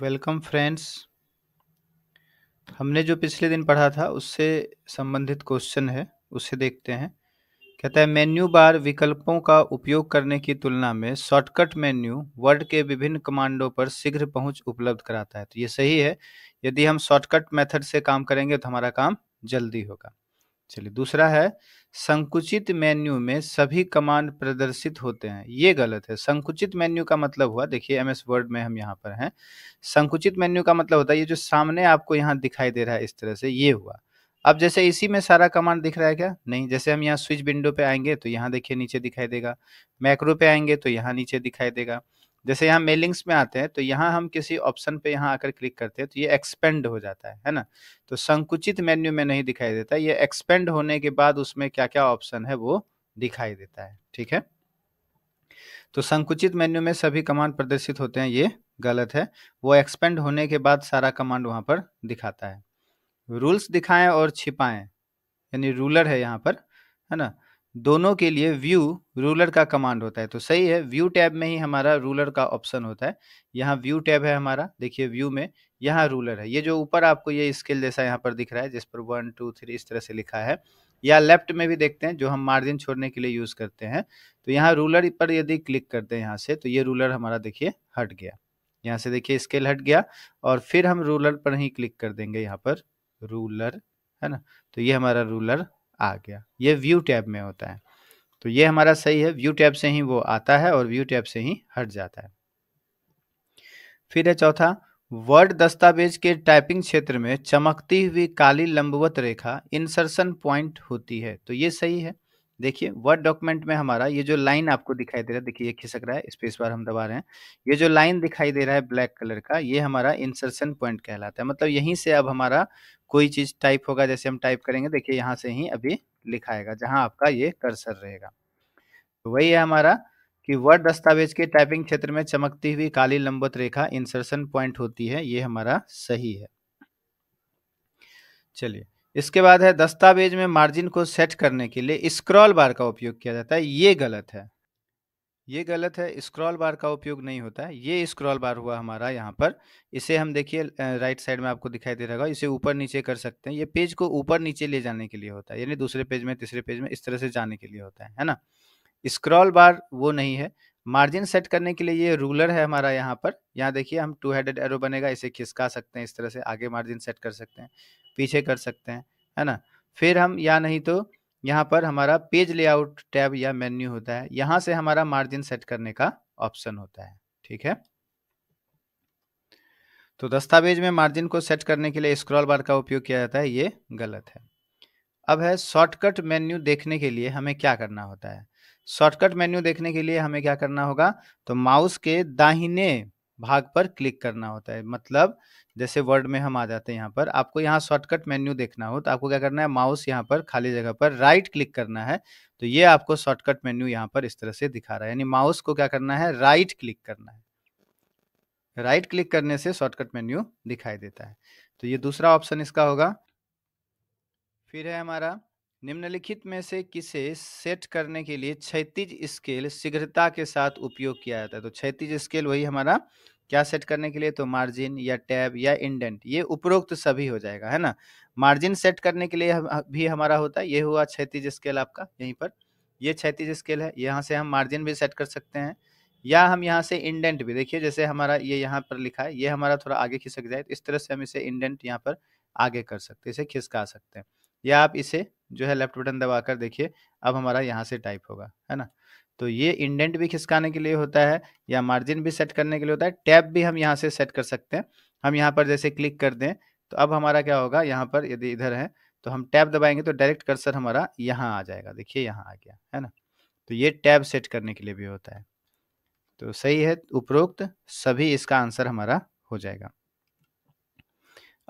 Welcome friends हमने जो पिछले दिन पढ़ा था उससे संबंधित क्वेश्चन है उसे देखते हैं कहता है मेन्यू बार विकल्पों का उपयोग करने की तुलना में शॉर्टकट मेन्यू वर्ड के विभिन्न कमांडों पर शीघ्र पहुंच उपलब्ध कराता है तो ये सही है यदि हम शॉर्टकट मेथड से काम करेंगे तो हमारा काम जल्दी होगा चलिए दूसरा है संकुचित मेन्यू में सभी कमांड प्रदर्शित होते हैं ये गलत है संकुचित मेन्यू का मतलब हुआ देखिए एम एस वर्ड में हम यहाँ पर हैं संकुचित मेन्यू का मतलब होता है ये जो सामने आपको यहाँ दिखाई दे रहा है इस तरह से ये हुआ अब जैसे इसी में सारा कमांड दिख रहा है क्या नहीं जैसे हम यहाँ स्विच विंडो पे आएंगे तो यहाँ देखिए नीचे दिखाई देगा मैक्रो पे आएंगे तो यहाँ नीचे दिखाई देगा जैसे यहाँ मेलिंग्स में आते हैं तो यहाँ हम किसी ऑप्शन पे यहाँ आकर क्लिक करते हैं तो ये एक्सपेंड हो जाता है है ना तो संकुचित मेन्यू में नहीं दिखाई देता ये एक्सपेंड होने के बाद उसमें क्या क्या ऑप्शन है वो दिखाई देता है ठीक है तो संकुचित मेन्यू में सभी कमांड प्रदर्शित होते हैं ये गलत है वो एक्सपेंड होने के बाद सारा कमांड वहाँ पर दिखाता है रूल्स दिखाएं और छिपाएं यानी रूलर है यहाँ पर है ना दोनों के लिए व्यू रूलर का कमांड होता है तो सही है व्यू टैब में ही हमारा रूलर का ऑप्शन होता है यहाँ व्यू टैब है हमारा देखिए व्यू में यहाँ रूलर है ये जो ऊपर आपको ये स्केल जैसा यहाँ पर दिख रहा है जिस पर वन टू थ्री इस तरह से लिखा है या लेफ्ट में भी देखते हैं जो हम मार्जिन छोड़ने के लिए यूज़ करते हैं तो यहाँ रूलर पर यदि क्लिक करते हैं यहाँ से तो ये रूलर हमारा देखिए हट गया यहाँ से देखिए स्केल हट गया और फिर हम रूलर पर ही क्लिक कर देंगे यहाँ पर रूलर है ना तो ये हमारा रूलर आ गया ये व्यू टैब में होता है तो ये हमारा सही है व्यू टैब से ही वो आता है और व्यू टैब से ही हट जाता है फिर है चौथा वर्ड दस्तावेज के टाइपिंग क्षेत्र में चमकती हुई काली लंबवत रेखा इंसर्शन पॉइंट होती है तो ये सही है देखिए वर्ड डॉक्यूमेंट में हमारा ये जो लाइन आपको दिखाई दे रहा है देखिए ये खिसक रहा है स्पेस बार हम दबा रहे हैं ये जो लाइन दिखाई दे रहा है ब्लैक कलर का ये हमारा इंसर्शन पॉइंट कहलाता है मतलब यहीं से अब हमारा कोई चीज टाइप होगा जैसे हम टाइप करेंगे देखिए यहाँ से ही अभी लिखाएगा जहाँ आपका ये कर्सर रहेगा तो वही है हमारा कि वर्ड दस्तावेज के टाइपिंग क्षेत्र में चमकती हुई काली लंबत रेखा इंसर्शन पॉइंट होती है ये हमारा सही है चलिए इसके बाद है दस्तावेज में मार्जिन को सेट करने के लिए स्क्रॉल बार का उपयोग किया जाता है ये गलत है ये गलत है स्क्रॉल बार का उपयोग नहीं होता है ये स्क्रॉल बार हुआ हमारा यहाँ पर इसे हम देखिए राइट साइड में आपको दिखाई दे रहा है इसे ऊपर नीचे कर सकते हैं ये पेज को ऊपर नीचे ले जाने के लिए होता है यानी दूसरे पेज में तीसरे पेज में इस तरह से जाने के लिए होता है है ना स्क्रॉल बार वो नहीं है मार्जिन सेट करने के लिए ये रूलर है हमारा यहाँ पर यहाँ देखिए हम टू हेडेड एरो बनेगा इसे खिसका सकते हैं इस तरह से आगे मार्जिन सेट कर सकते हैं पीछे कर सकते हैं है ना फिर हम या नहीं तो यहाँ पर हमारा पेज लेआउट टैब या मेन्यू होता है यहां से हमारा मार्जिन सेट करने का ऑप्शन होता है ठीक है तो दस्तावेज में मार्जिन को सेट करने के लिए स्क्रॉल बार का उपयोग किया जाता है ये गलत है अब है शॉर्टकट मेन्यू देखने के लिए हमें क्या करना होता है शॉर्टकट मेन्यू देखने के लिए हमें क्या करना होगा तो माउस के दाहिने भाग पर क्लिक करना होता है मतलब जैसे वर्ड में हम आ जाते हैं यहाँ पर आपको यहाँ शॉर्टकट मेन्यू देखना हो तो आपको क्या करना है माउस यहाँ पर खाली जगह पर राइट क्लिक करना है तो ये आपको शॉर्टकट मेन्यू यहाँ पर इस तरह से दिखा रहा है यानी माउस को क्या करना है राइट क्लिक करना है राइट क्लिक करने से शॉर्टकट मेन्यू दिखाई देता है तो ये दूसरा ऑप्शन इसका होगा फिर है हमारा निम्नलिखित में से किसे सेट करने के लिए क्षैतिज स्केल शीघ्रता के साथ उपयोग किया जाता है तो क्षैतिज स्केल वही हमारा क्या सेट करने के लिए तो मार्जिन या टैब या इंडेंट ये उपरोक्त सभी हो जाएगा है ना मार्जिन सेट करने के लिए भी हमारा होता है ये हुआ क्षैतिज स्केल आपका यहीं पर ये क्षैतिज स्केल है यहाँ से हम मार्जिन भी सेट कर सकते हैं या हम यहाँ से इंडेंट भी देखिए जैसे हमारा ये यहाँ पर लिखा है ये हमारा थोड़ा आगे खिसक जाए तो इस तरह से हम इसे इंडेंट यहाँ पर आगे कर सकते हैं इसे खिसका सकते हैं या आप इसे जो है लेफ्ट बटन दबाकर देखिए अब हमारा यहाँ से टाइप होगा है ना तो ये इंडेंट भी खिसकाने के लिए होता है या मार्जिन भी सेट करने के लिए होता है टैब भी हम यहाँ से सेट कर सकते हैं हम यहाँ पर जैसे क्लिक कर दें तो अब हमारा क्या होगा यहाँ पर यदि इधर है तो हम टैब दबाएंगे तो डायरेक्ट कर्सर हमारा यहाँ आ जाएगा देखिए यहाँ आ गया है ना तो ये टैब सेट करने के लिए भी होता है तो सही है उपरोक्त सभी इसका आंसर हमारा हो जाएगा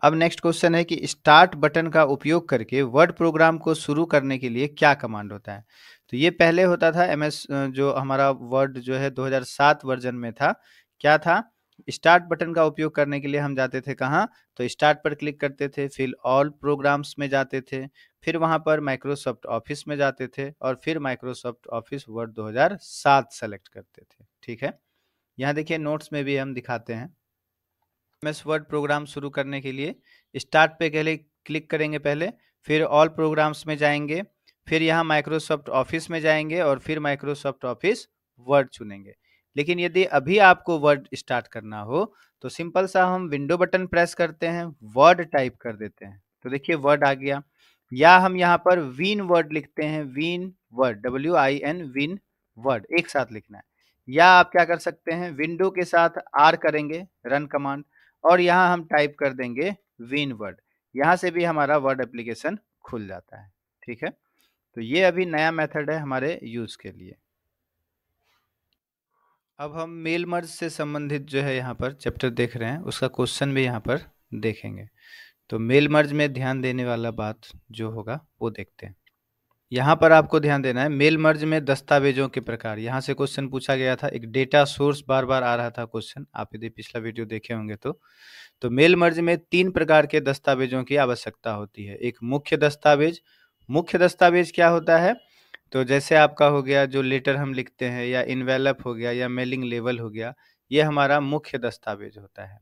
अब नेक्स्ट क्वेश्चन है कि स्टार्ट बटन का उपयोग करके वर्ड प्रोग्राम को शुरू करने के लिए क्या कमांड होता है तो ये पहले होता था एमएस जो हमारा वर्ड जो है 2007 वर्जन में था क्या था स्टार्ट बटन का उपयोग करने के लिए हम जाते थे कहाँ तो स्टार्ट पर क्लिक करते थे फिर ऑल प्रोग्राम्स में जाते थे फिर वहाँ पर माइक्रोसॉफ्ट ऑफिस में जाते थे और फिर माइक्रोसॉफ्ट ऑफिस वर्ड दो सेलेक्ट करते थे ठीक है यहाँ देखिए नोट्स में भी हम दिखाते हैं एमएस वर्ड प्रोग्राम शुरू करने के लिए स्टार्ट पे पहले क्लिक करेंगे पहले फिर ऑल प्रोग्राम्स में जाएंगे फिर यहाँ माइक्रोसॉफ्ट ऑफिस में जाएंगे और फिर माइक्रोसॉफ्ट ऑफिस वर्ड चुनेंगे लेकिन यदि अभी आपको वर्ड स्टार्ट करना हो तो सिंपल सा हम विंडो बटन प्रेस करते हैं वर्ड टाइप कर देते हैं तो देखिए वर्ड आ गया या हम यहाँ पर विन वर्ड लिखते हैं win word W I N win word एक साथ लिखना है या आप क्या कर सकते हैं विंडो के साथ आर करेंगे रन कमांड और यहाँ हम टाइप कर देंगे विन वर्ड यहाँ से भी हमारा वर्ड एप्लीकेशन खुल जाता है ठीक है तो ये अभी नया मेथड है हमारे यूज़ के लिए अब हम मेल मर्ज से संबंधित जो है यहाँ पर चैप्टर देख रहे हैं उसका क्वेश्चन भी यहाँ पर देखेंगे तो मेल मर्ज में ध्यान देने वाला बात जो होगा वो देखते हैं यहाँ पर आपको ध्यान देना है मेल मर्ज में दस्तावेजों के प्रकार यहाँ से क्वेश्चन पूछा गया था एक डेटा सोर्स बार बार आ रहा था क्वेश्चन आप यदि पिछला वीडियो देखे होंगे तो तो मेल मर्ज में तीन प्रकार के दस्तावेजों की आवश्यकता होती है एक मुख्य दस्तावेज मुख्य दस्तावेज क्या होता है तो जैसे आपका हो गया जो लेटर हम लिखते हैं या इनवेलप हो गया या मेलिंग लेवल हो गया ये हमारा मुख्य दस्तावेज होता है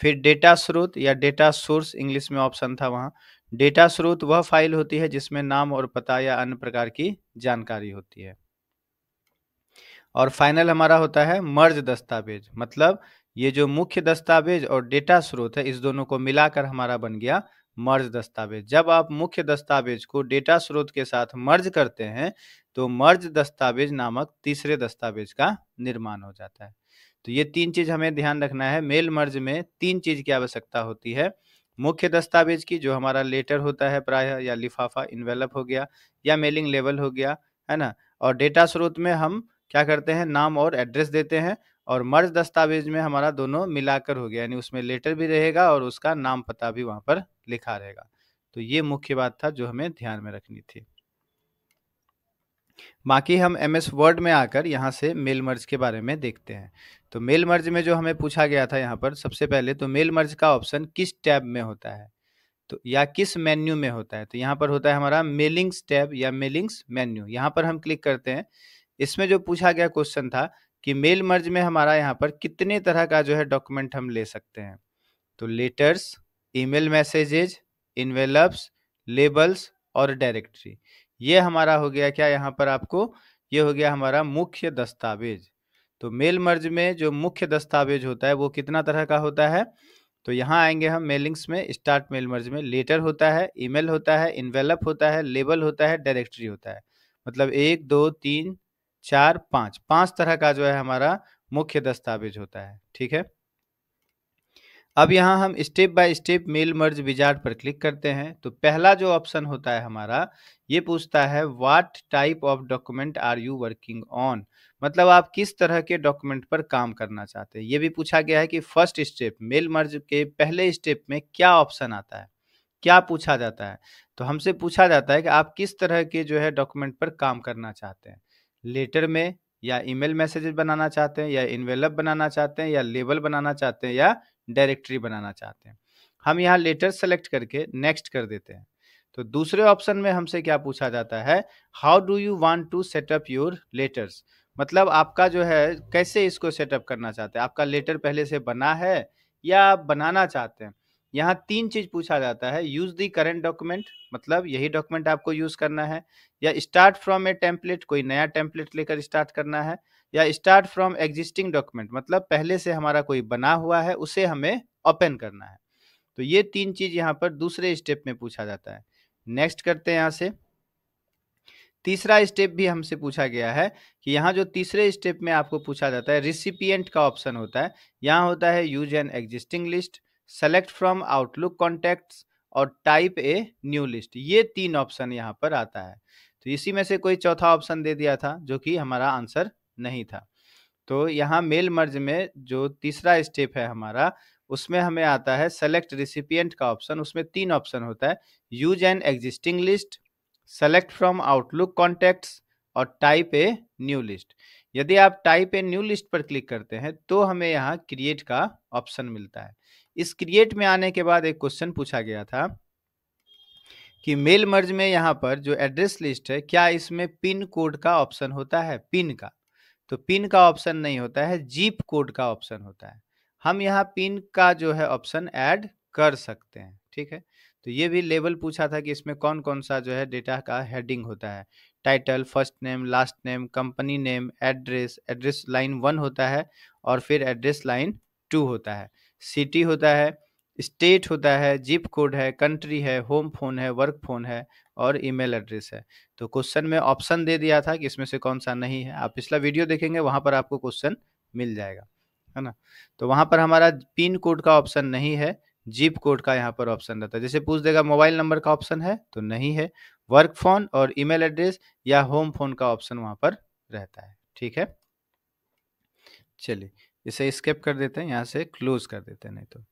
फिर डेटा स्रोत या डेटा सोर्स इंग्लिश में ऑप्शन था वहाँ डेटा स्रोत वह फाइल होती है जिसमें नाम और पता या अन्य प्रकार की जानकारी होती है और फाइनल हमारा होता है मर्ज दस्तावेज मतलब ये जो मुख्य दस्तावेज और डेटा स्रोत है इस दोनों को मिलाकर हमारा बन गया मर्ज दस्तावेज जब आप मुख्य दस्तावेज को डेटा स्रोत के साथ मर्ज करते हैं तो मर्ज दस्तावेज नामक तीसरे दस्तावेज का निर्माण हो जाता है तो ये तीन चीज हमें ध्यान रखना है मेल मर्ज में तीन चीज की आवश्यकता होती है मुख्य दस्तावेज की जो हमारा लेटर होता है प्रायः या लिफाफा इन्वेलप हो गया या मेलिंग लेवल हो गया है ना और डेटा स्रोत में हम क्या करते हैं नाम और एड्रेस देते हैं और मर्ज दस्तावेज में हमारा दोनों मिलाकर हो गया यानी उसमें लेटर भी रहेगा और उसका नाम पता भी वहाँ पर लिखा रहेगा तो ये मुख्य बात था जो हमें ध्यान में रखनी थी बाकी हम एम एस वर्ड में आकर यहाँ से मेल मर्ज के बारे में देखते हैं तो मेल मर्ज में जो हमें पूछा गया था यहाँ पर सबसे पहले तो मेल मर्ज का ऑप्शन किस टैब में होता है तो या किस मेन्यू में होता है तो यहाँ पर होता है हमारा मेलिंग्स टैब या मेलिंग्स मेन्यू यहाँ पर हम क्लिक करते हैं इसमें जो पूछा गया क्वेश्चन था कि मेल मर्ज में हमारा यहाँ पर कितने तरह का जो है डॉक्यूमेंट हम ले सकते हैं तो letters email messages envelopes labels और डायरेक्टरी ये हमारा हो गया क्या यहाँ पर आपको ये हो गया हमारा मुख्य दस्तावेज तो मेल मर्ज में जो मुख्य दस्तावेज होता है वो कितना तरह का होता है तो यहाँ आएंगे हम मेलिंग्स में स्टार्ट मेल मर्ज में लेटर होता है ईमेल होता है इन्वेलप होता है लेबल होता है डायरेक्टरी होता है मतलब एक दो तीन चार पाँच पाँच तरह का जो है हमारा मुख्य दस्तावेज होता है ठीक है अब यहाँ हम step by step mail merge wizard पर क्लिक करते हैं तो पहला जो ऑप्शन होता है हमारा ये पूछता है what type of document are you working on मतलब आप किस तरह के डॉक्यूमेंट पर काम करना चाहते हैं ये भी पूछा गया है कि फर्स्ट स्टेप मेल मर्ज के पहले स्टेप में क्या ऑप्शन आता है क्या पूछा जाता है तो हमसे पूछा जाता है कि आप किस तरह के जो है डॉक्यूमेंट पर काम करना चाहते हैं लेटर में या ईमेल मैसेजेस बनाना चाहते हैं या इन्वेलप बनाना चाहते हैं या लेबल बनाना चाहते हैं या डायरेक्टरी बनाना चाहते हैं हम यहाँ लेटर सेलेक्ट करके नेक्स्ट कर देते हैं तो दूसरे ऑप्शन में हमसे क्या पूछा जाता है how do you want to set up your letters मतलब आपका जो है कैसे इसको सेटअप करना चाहते हैं आपका लेटर पहले से बना है या आप बनाना चाहते हैं यहाँ तीन चीज पूछा जाता है यूज दी करेंट डॉक्यूमेंट मतलब यही डॉक्यूमेंट आपको यूज करना है या स्टार्ट फ्रॉम ए टेम्पलेट कोई नया टेम्पलेट लेकर स्टार्ट करना है या स्टार्ट फ्रॉम एग्जिस्टिंग डॉक्यूमेंट मतलब पहले से हमारा कोई बना हुआ है उसे हमें ओपन करना है तो ये तीन चीज यहाँ पर दूसरे स्टेप में पूछा जाता है नेक्स्ट करते हैं यहाँ से तीसरा स्टेप भी हमसे पूछा गया है कि यहाँ जो तीसरे स्टेप में आपको पूछा जाता है रिसिपियंट का ऑप्शन होता है यहाँ होता है use an existing list select from Outlook contact और टाइप ए न्यू लिस्ट ये तीन ऑप्शन यहाँ पर आता है तो इसी में से कोई चौथा ऑप्शन दे दिया था जो कि हमारा आंसर नहीं था तो यहाँ मेल मर्ज में जो तीसरा स्टेप है हमारा उसमें हमें आता है सेलेक्ट रिसिपियंट का ऑप्शन उसमें तीन ऑप्शन होता है use an existing list select from Outlook contacts और टाइप ए न्यू लिस्ट यदि आप टाइप ए न्यू लिस्ट पर क्लिक करते हैं तो हमें यहाँ क्रिएट का ऑप्शन मिलता है इस क्रिएट में आने के बाद एक क्वेश्चन पूछा गया था कि मेल मर्ज में यहाँ पर जो एड्रेस लिस्ट है क्या इसमें पिन कोड का ऑप्शन होता है पिन का तो पिन का ऑप्शन नहीं होता है जीप कोड का ऑप्शन होता है हम यहाँ पिन का जो है ऑप्शन ऐड कर सकते हैं ठीक है तो ये भी लेवल पूछा था कि इसमें कौन कौन सा जो है डेटा का हेडिंग होता है title first name last name company name address address line one होता है और फिर एड्रेस लाइन टू होता है सिटी होता है स्टेट होता है जिप कोड है कंट्री है होम फोन है वर्क फोन है और ईमेल एड्रेस है तो क्वेश्चन में ऑप्शन दे दिया था कि इसमें से कौन सा नहीं है आप पिछला वीडियो देखेंगे वहाँ पर आपको क्वेश्चन मिल जाएगा है ना तो वहाँ पर हमारा पिन कोड का ऑप्शन नहीं है जिप कोड का यहाँ पर ऑप्शन रहता है जैसे पूछ देगा मोबाइल नंबर का ऑप्शन है तो नहीं है वर्क फोन और ईमेल एड्रेस या होम फोन का ऑप्शन वहाँ पर रहता है ठीक है चलिए इसे स्केप कर देते हैं यहाँ से क्लोज कर देते हैं नहीं तो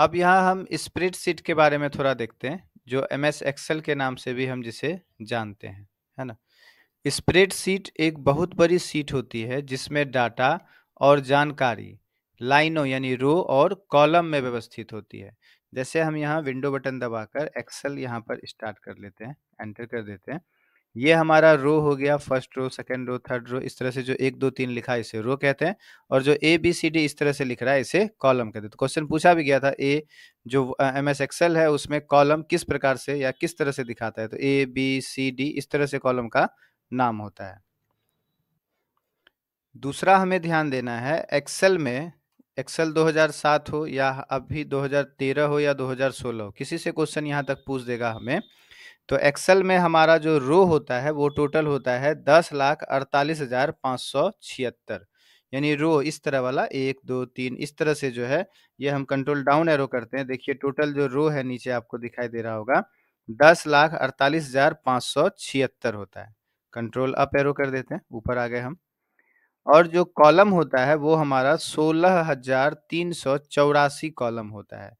अब यहाँ हम स्प्रेड सीट के बारे में थोड़ा देखते हैं जो एम एस एक्सेल के नाम से भी हम जिसे जानते हैं है ना स्प्रेड सीट एक बहुत बड़ी सीट होती है जिसमें डाटा और जानकारी लाइनों यानी रो और कॉलम में व्यवस्थित होती है जैसे हम यहाँ विंडो बटन दबाकर एक्सेल यहाँ पर स्टार्ट कर लेते हैं एंटर कर देते हैं ये हमारा रो हो गया first row second row third row इस तरह से जो एक दो तीन लिखा है इसे रो कहते हैं और जो ए बी सी डी इस तरह से लिख रहा है इसे कॉलम कहते हैं तो क्वेश्चन पूछा भी गया था ए जो एम एस एक्सएल है उसमें कॉलम किस प्रकार से या किस तरह से दिखाता है तो ए बी सी डी इस तरह से कॉलम का नाम होता है दूसरा हमें ध्यान देना है एक्सेल में एक्सेल 2007 हो या अभी 2013 हो या 2016 हो किसी से क्वेश्चन यहाँ तक पूछ देगा हमें तो एक्सेल में हमारा जो रो होता है वो टोटल होता है दस लाख अड़तालीस हजार पाँच सौ छिहत्तर यानी रो इस तरह वाला एक दो तीन इस तरह से जो है ये हम कंट्रोल डाउन एरो करते हैं देखिए टोटल जो रो है नीचे आपको दिखाई दे रहा होगा दस लाख अड़तालीस हजार पाँच सौ छिहत्तर होता है कंट्रोल अप एरो कर देते हैं ऊपर आ गए हम और जो कॉलम होता है वो हमारा सोलह हजार तीन सौ चौरासी कॉलम होता है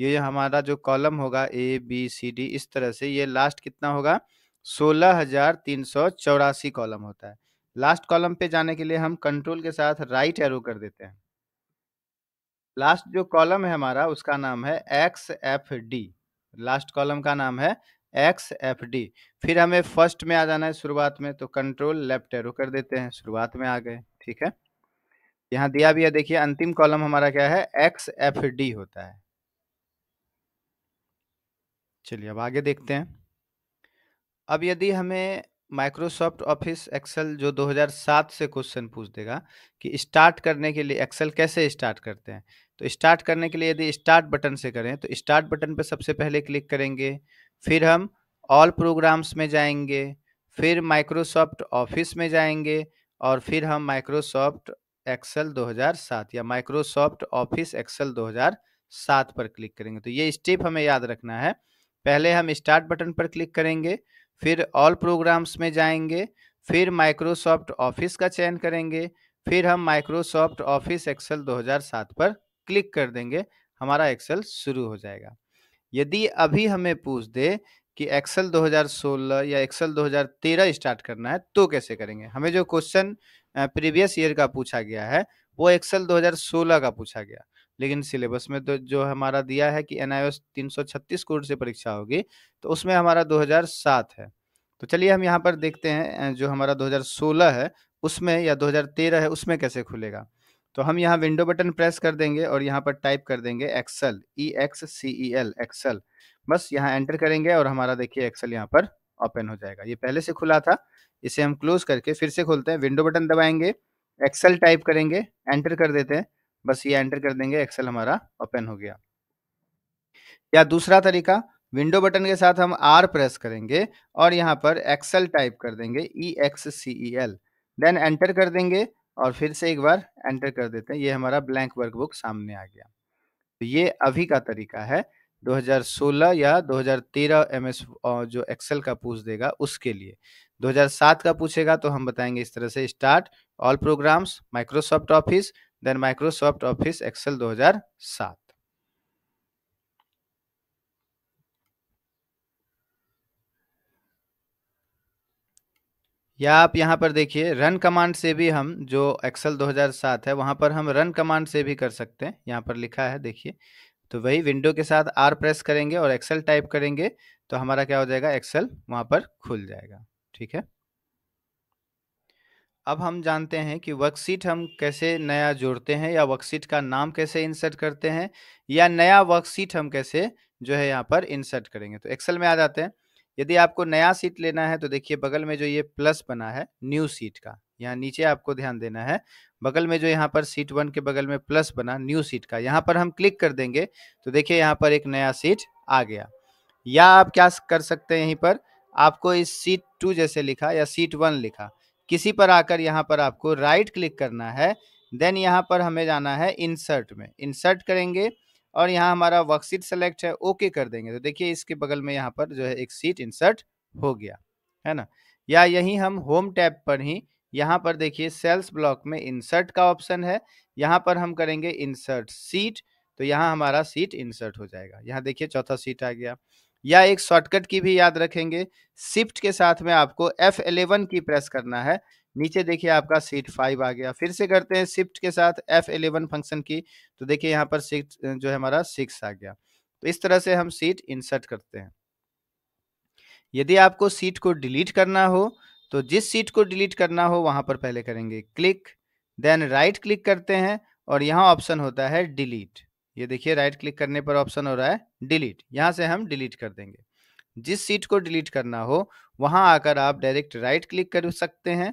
ये हमारा जो कॉलम होगा ए बी सी डी इस तरह से ये लास्ट कितना होगा सोलह हजार तीन सौ चौरासी कॉलम होता है लास्ट कॉलम पे जाने के लिए हम कंट्रोल के साथ राइट एरो कर देते हैं लास्ट जो कॉलम है हमारा उसका नाम है X F D last column का नाम है एक्स एफ डी फिर हमें फर्स्ट में आ जाना है शुरुआत में तो कंट्रोल लेफ्ट एरो कर देते हैं शुरुआत में आ गए ठीक है यहाँ दिया भी है देखिए अंतिम कॉलम हमारा क्या है एक्स एफ डी होता है चलिए अब आगे देखते हैं अब यदि हमें माइक्रोसॉफ्ट ऑफिस एक्सेल जो 2007 से क्वेश्चन पूछ देगा कि स्टार्ट करने के लिए एक्सेल कैसे स्टार्ट करते हैं तो स्टार्ट करने के लिए यदि स्टार्ट बटन से करें तो स्टार्ट बटन पर सबसे पहले क्लिक करेंगे फिर हम ऑल प्रोग्राम्स में जाएंगे फिर माइक्रोसॉफ्ट ऑफिस में जाएंगे और फिर हम माइक्रोसॉफ्ट एक्सेल 2007 या माइक्रोसॉफ्ट ऑफिस एक्सेल 2007 पर क्लिक करेंगे तो ये स्टेप हमें याद रखना है पहले हम स्टार्ट बटन पर क्लिक करेंगे फिर ऑल प्रोग्राम्स में जाएंगे फिर माइक्रोसॉफ्ट ऑफिस का चयन करेंगे फिर हम माइक्रोसॉफ्ट ऑफिस एक्सेल 2007 पर क्लिक कर देंगे हमारा एक्सेल शुरू हो जाएगा यदि अभी हमें पूछ दे कि एक्सेल 2016 या एक्सेल 2013 स्टार्ट करना है तो कैसे करेंगे हमें जो क्वेश्चन प्रीवियस ईयर का पूछा गया है वो एक्सेल 2016 का पूछा गया लेकिन सिलेबस में तो जो हमारा दिया है कि एन आई तीन सौ छत्तीस कोड से परीक्षा होगी तो उसमें हमारा दो हजार सात है तो चलिए हम यहाँ पर देखते हैं जो हमारा दो हजार सोलह है उसमें या दो हजार तेरह है उसमें कैसे खुलेगा तो हम यहाँ विंडो बटन प्रेस कर देंगे और यहाँ पर टाइप कर देंगे excel E X C E L excel बस यहाँ एंटर करेंगे और हमारा देखिए एक्सेल यहाँ पर ओपन हो जाएगा ये पहले से खुला था इसे हम क्लोज करके फिर से खोलते हैं विंडो बटन दबाएंगे एक्सेल टाइप करेंगे एंटर कर देते हैं बस ये एंटर कर देंगे एक्सेल हमारा ओपन हो गया या दूसरा तरीका विंडो बटन के साथ हम आर प्रेस करेंगे और यहाँ पर एक्सेल टाइप कर देंगे E X C E L then enter कर देंगे और फिर से एक बार एंटर कर देते हैं ये हमारा ब्लैंक वर्कबुक सामने आ गया तो ये अभी का तरीका है 2016 या 2013 एमएस जो एक्सेल का पूछ देगा उसके लिए 2007 का पूछेगा तो हम बताएंगे इस तरह से start all programs Microsoft Office then Microsoft Office Excel 2007 या आप यहां पर देखिए रन कमांड से भी हम जो एक्सेल 2007 है वहां पर हम रन कमांड से भी कर सकते हैं यहां पर लिखा है देखिए तो वही विंडो के साथ आर प्रेस करेंगे और एक्सेल टाइप करेंगे तो हमारा क्या हो जाएगा एक्सेल वहां पर खुल जाएगा ठीक है अब हम जानते हैं कि वर्कशीट हम कैसे नया जोड़ते हैं या वर्कशीट का नाम कैसे इंसर्ट करते हैं या नया वर्कशीट हम कैसे जो है यहाँ पर इंसर्ट करेंगे तो एक्सेल में आ जाते हैं यदि आपको नया सीट लेना है तो देखिए बगल में जो ये प्लस बना है न्यू सीट का यहाँ नीचे आपको ध्यान देना है बगल में जो यहाँ पर सीट वन के बगल में प्लस बना न्यू सीट का यहाँ पर हम क्लिक कर देंगे तो देखिए यहाँ पर एक नया सीट आ गया या आप क्या कर सकते हैं यहीं पर आपको इस सीट टू जैसे लिखा या सीट वन लिखा किसी पर आकर यहाँ पर आपको राइट क्लिक करना है देन यहाँ पर हमें जाना है इंसर्ट में इंसर्ट करेंगे और यहाँ हमारा वर्कशीट सेलेक्ट है ओके कर देंगे तो देखिए इसके बगल में यहाँ पर जो है एक सीट इंसर्ट हो गया है ना या यही हम होम टैब पर ही यहाँ पर देखिए सेल्स ब्लॉक में इंसर्ट का ऑप्शन है यहाँ पर हम करेंगे इंसर्ट सीट तो यहाँ हमारा सीट इंसर्ट हो जाएगा यहाँ देखिए चौथा सीट आ गया या एक शॉर्टकट की भी याद रखेंगे शिफ्ट के साथ में आपको एफ एलेवन की प्रेस करना है नीचे देखिए आपका सीट फाइव आ गया फिर से करते हैं शिफ्ट के साथ एफ एलेवन फंक्शन की तो देखिए यहाँ पर सीट जो है हमारा सिक्स आ गया तो इस तरह से हम सीट इंसर्ट करते हैं यदि आपको सीट को डिलीट करना हो तो जिस सीट को डिलीट करना हो वहां पर पहले करेंगे क्लिक देन राइट क्लिक करते हैं और यहाँ ऑप्शन होता है डिलीट ये देखिए राइट क्लिक करने पर ऑप्शन हो रहा है डिलीट यहाँ से हम डिलीट कर देंगे जिस सीट को डिलीट करना हो वहाँ आकर आप डायरेक्ट राइट क्लिक कर सकते हैं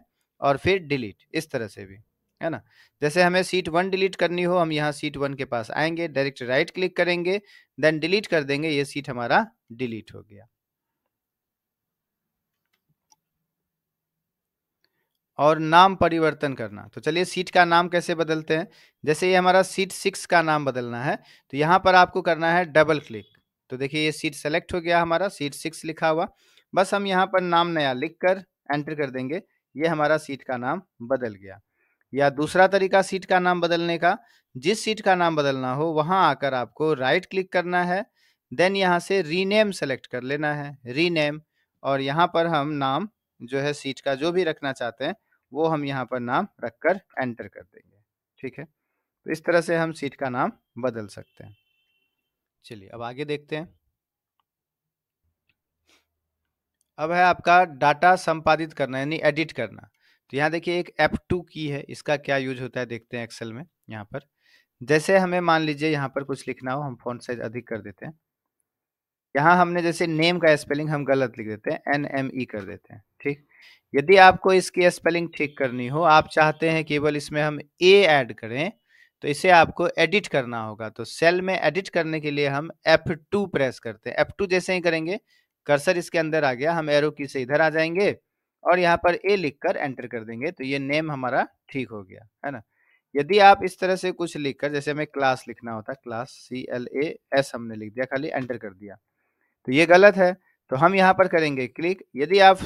और फिर डिलीट इस तरह से भी है ना जैसे हमें सीट वन डिलीट करनी हो हम यहाँ सीट वन के पास आएंगे डायरेक्ट राइट क्लिक करेंगे देन डिलीट कर देंगे ये सीट हमारा डिलीट हो गया और नाम परिवर्तन करना तो चलिए सीट का नाम कैसे बदलते हैं जैसे ये हमारा सीट सिक्स का नाम बदलना है तो यहाँ पर आपको करना है डबल क्लिक तो देखिए ये सीट सेलेक्ट हो गया हमारा सीट सिक्स लिखा हुआ बस हम यहाँ पर नाम नया लिख कर एंटर कर देंगे ये हमारा सीट का नाम बदल गया या दूसरा तरीका सीट का नाम बदलने का जिस सीट का नाम बदलना हो वहाँ आकर आपको राइट क्लिक करना है देन यहाँ से रीनेम सेलेक्ट कर लेना है रीनेम और यहाँ पर हम नाम जो है सीट का जो भी रखना चाहते हैं वो हम यहाँ पर नाम रख कर एंटर कर देंगे ठीक है तो इस तरह से हम सीट का नाम बदल सकते हैं चलिए अब आगे देखते हैं अब है आपका डाटा संपादित करना यानी एडिट करना तो यहाँ देखिए एक F2 की है इसका क्या यूज होता है देखते हैं एक्सेल में यहाँ पर जैसे हमें मान लीजिए यहाँ पर कुछ लिखना हो हम फोन साइज अधिक कर देते हैं यहाँ हमने जैसे नेम का स्पेलिंग हम गलत लिख देते हैं एन एम ई कर देते हैं ठीक यदि आपको इसकी स्पेलिंग ठीक करनी हो आप चाहते हैं केवल इसमें हम ए ऐड करें तो इसे आपको एडिट करना होगा तो सेल में एडिट करने के लिए हम F2 प्रेस करते हैं F2 जैसे ही करेंगे कर्सर इसके अंदर आ गया हम एरो की से इधर आ जाएंगे और यहाँ पर ए लिखकर एंटर कर देंगे तो ये नेम हमारा ठीक हो गया है ना यदि आप इस तरह से कुछ लिखकर जैसे हमें क्लास लिखना होता class C L A S हमने लिख दिया खाली एंटर कर दिया तो ये गलत है तो हम यहाँ पर करेंगे क्लिक यदि आप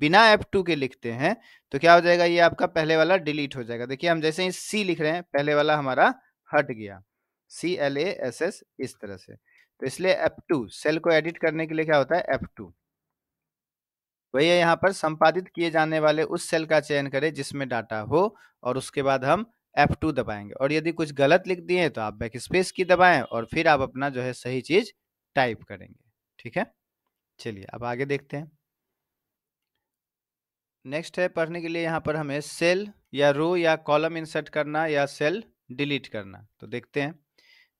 बिना एफ टू के लिखते हैं तो क्या हो जाएगा ये आपका पहले वाला डिलीट हो जाएगा देखिए हम जैसे ही सी लिख रहे हैं पहले वाला हमारा हट गया C L A S S इस तरह से तो इसलिए एफ टू सेल को एडिट करने के लिए क्या होता है एफ टू वही यहाँ पर संपादित किए जाने वाले उस सेल का चयन करें जिसमें डाटा हो और उसके बाद हम F2 दबाएंगे और यदि कुछ गलत लिख दिए तो आप बैक स्पेस की दबाएं और फिर आप अपना जो है सही चीज़ टाइप करेंगे ठीक है चलिए अब आगे देखते हैं नेक्स्ट है पढ़ने के लिए यहाँ पर हमें सेल या रो या कॉलम इंसर्ट करना या सेल डिलीट करना तो देखते हैं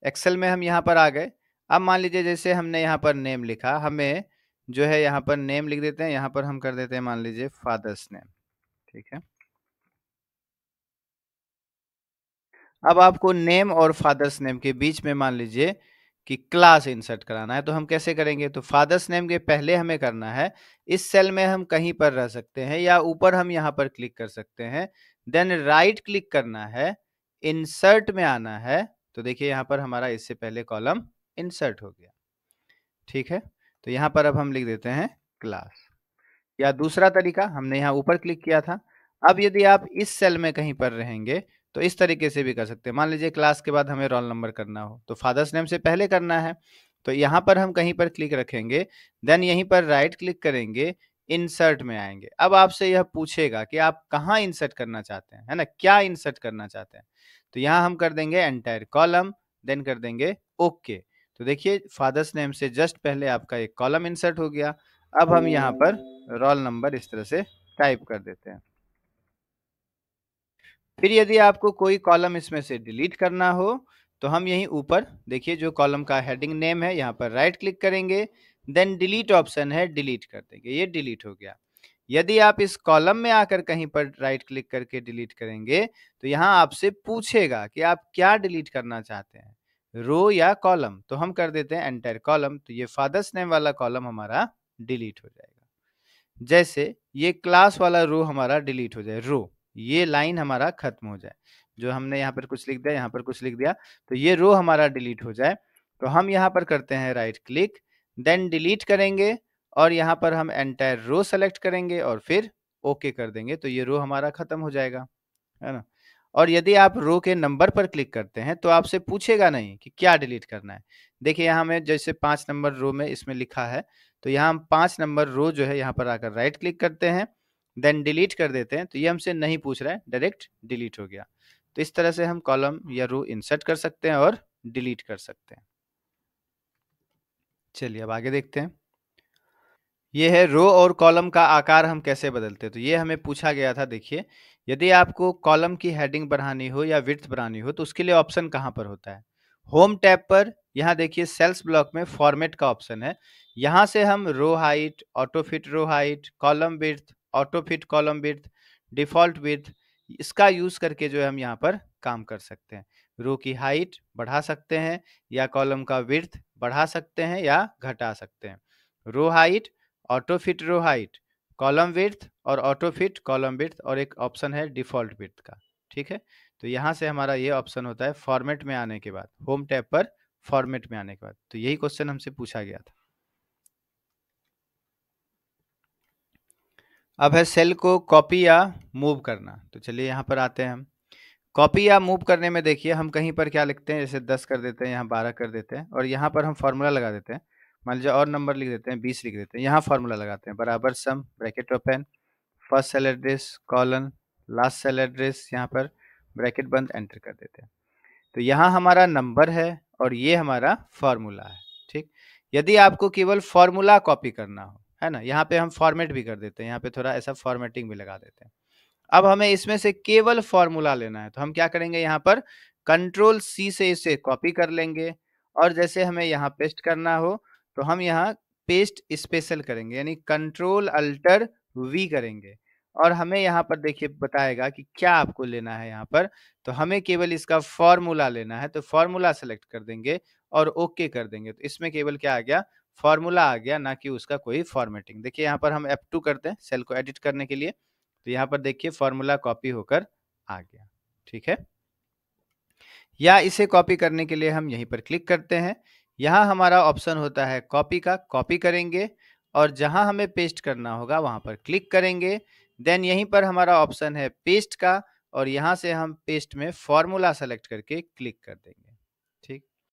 एक्सेल में हम यहाँ पर आ गए अब मान लीजिए जैसे हमने यहाँ पर नेम लिखा हमें जो है यहाँ पर नेम लिख देते हैं यहाँ पर हम कर देते हैं मान लीजिए फादर्स नेम ठीक है अब आपको नेम और फादर्स नेम के बीच में मान लीजिए कि क्लास इंसर्ट कराना है तो हम कैसे करेंगे तो फादर्स नेम के पहले हमें करना है इस सेल में हम कहीं पर रह सकते हैं या ऊपर हम यहाँ पर क्लिक कर सकते हैं देन राइट क्लिक करना है इंसर्ट में आना है तो देखिए यहाँ पर हमारा इससे पहले कॉलम इंसर्ट हो गया ठीक है तो यहाँ पर अब हम लिख देते हैं क्लास या दूसरा तरीका हमने यहाँ ऊपर क्लिक किया था अब यदि आप इस सेल में कहीं पर रहेंगे तो इस तरीके से भी कर सकते हैं मान लीजिए क्लास के बाद हमें रोल नंबर करना हो तो फादर्स नेम से पहले करना है तो यहाँ पर हम कहीं पर क्लिक रखेंगे देन यहीं पर राइट क्लिक करेंगे इंसर्ट में आएंगे अब आपसे यह पूछेगा कि आप कहाँ इंसर्ट करना चाहते हैं है ना क्या इंसर्ट करना चाहते हैं तो यहाँ हम कर देंगे एंटायर कॉलम देन कर देंगे ओके okay. तो देखिए फादर्स नेम से जस्ट पहले आपका एक कॉलम इंसर्ट हो गया अब हम यहाँ पर रोल नंबर इस तरह से टाइप कर देते हैं फिर यदि आपको कोई कॉलम इसमें से डिलीट करना हो तो हम यहीं ऊपर देखिए जो कॉलम का हेडिंग नेम है यहाँ पर राइट क्लिक करेंगे देन डिलीट ऑप्शन है डिलीट कर देंगे ये डिलीट हो गया यदि आप इस कॉलम में आकर कहीं पर राइट क्लिक करके डिलीट करेंगे तो यहाँ आपसे पूछेगा कि आप क्या डिलीट करना चाहते हैं रो या कॉलम तो हम कर देते हैं एंटायर कॉलम तो ये फादर्स नेम वाला कॉलम हमारा डिलीट हो जाएगा जैसे ये क्लास वाला रो हमारा डिलीट हो जाए रो ये लाइन हमारा खत्म हो जाए जो हमने यहाँ पर कुछ लिख दिया यहाँ पर कुछ लिख दिया तो ये रो हमारा डिलीट हो जाए तो हम यहाँ पर करते हैं राइट क्लिक देन डिलीट करेंगे और यहाँ पर हम एंटायर रो सेलेक्ट करेंगे और फिर ओके okay कर देंगे तो ये रो हमारा खत्म हो जाएगा है ना और यदि आप रो के नंबर पर क्लिक करते हैं तो आपसे पूछेगा नहीं कि क्या डिलीट करना है देखिए यहाँ में जैसे पांच नंबर रो में इसमें लिखा है तो यहाँ हम पांच नंबर रो जो है यहाँ पर आकर राइट क्लिक करते हैं देन डिलीट कर देते हैं तो ये हमसे नहीं पूछ रहा है डायरेक्ट डिलीट हो गया तो इस तरह से हम कॉलम या रो इंसर्ट कर सकते हैं और डिलीट कर सकते हैं चलिए अब आगे देखते हैं ये है रो और कॉलम का आकार हम कैसे बदलते हैं तो ये हमें पूछा गया था देखिए यदि आपको कॉलम की हेडिंग बढ़ानी हो या विर्थ बढ़ानी हो तो उसके लिए ऑप्शन कहाँ पर होता है होम टैब पर यहाँ देखिए सेल्स ब्लॉक में फॉर्मेट का ऑप्शन है यहाँ से हम row height autofit row height column width auto fit column width default width इसका यूज करके जो है हम यहाँ पर काम कर सकते हैं रो की हाइट बढ़ा सकते हैं या कॉलम का विर्थ बढ़ा सकते हैं या घटा सकते हैं row height auto fit row height column width और ऑटो फिट कॉलम विर्थ और एक ऑप्शन है डिफॉल्ट विर्थ का ठीक है तो यहाँ से हमारा ये ऑप्शन होता है फॉर्मेट में आने के बाद होम टैप पर फॉर्मेट में आने के बाद तो यही क्वेश्चन हमसे पूछा गया था अब है सेल को कॉपी या मूव करना तो चलिए यहाँ पर आते हैं हम कॉपी या मूव करने में देखिए हम कहीं पर क्या लिखते हैं जैसे दस कर देते हैं यहाँ बारह कर देते हैं और यहाँ पर हम फार्मूला लगा देते हैं मान लीजिए और नंबर लिख देते हैं बीस लिख देते हैं यहाँ फार्मूला लगाते हैं बराबर sum bracket open first cell address colon last cell address यहाँ पर ब्रैकेट बंद एंटर कर देते हैं तो यहाँ हमारा नंबर है और ये हमारा फार्मूला है ठीक यदि आपको केवल फार्मूला कॉपी करना हो है ना यहाँ पे हम फॉर्मेट भी कर देते हैं यहाँ पे थोड़ा ऐसा फॉर्मेटिंग भी लगा देते हैं अब हम्म। हमें इसमें से केवल फॉर्मूला लेना है तो हम क्या करेंगे यहाँ पर कंट्रोल सी से इसे कॉपी कर लेंगे और जैसे हमें यहाँ पेस्ट करना हो तो हम यहाँ पेस्ट स्पेशल करेंगे यानी कंट्रोल अल्टर वी करेंगे और हमें यहाँ पर देखिए बताएगा कि क्या आपको लेना है यहाँ पर तो हमें केवल इसका फॉर्मूला लेना है तो फॉर्मूला सेलेक्ट कर देंगे और ओके कर देंगे तो इसमें केवल क्या आ गया फॉर्मूला आ गया ना कि उसका कोई फॉर्मेटिंग देखिए यहाँ पर हम एफ टू करते हैं सेल को एडिट करने के लिए तो यहाँ पर देखिए फॉर्मूला कॉपी होकर आ गया ठीक है या इसे कॉपी करने के लिए हम यहीं पर क्लिक करते हैं यहाँ हमारा ऑप्शन होता है कॉपी का कॉपी करेंगे और जहाँ हमें पेस्ट करना होगा वहाँ पर क्लिक करेंगे देन यहीं पर हमारा ऑप्शन है पेस्ट का और यहाँ से हम पेस्ट में फॉर्मूला सेलेक्ट करके क्लिक कर देंगे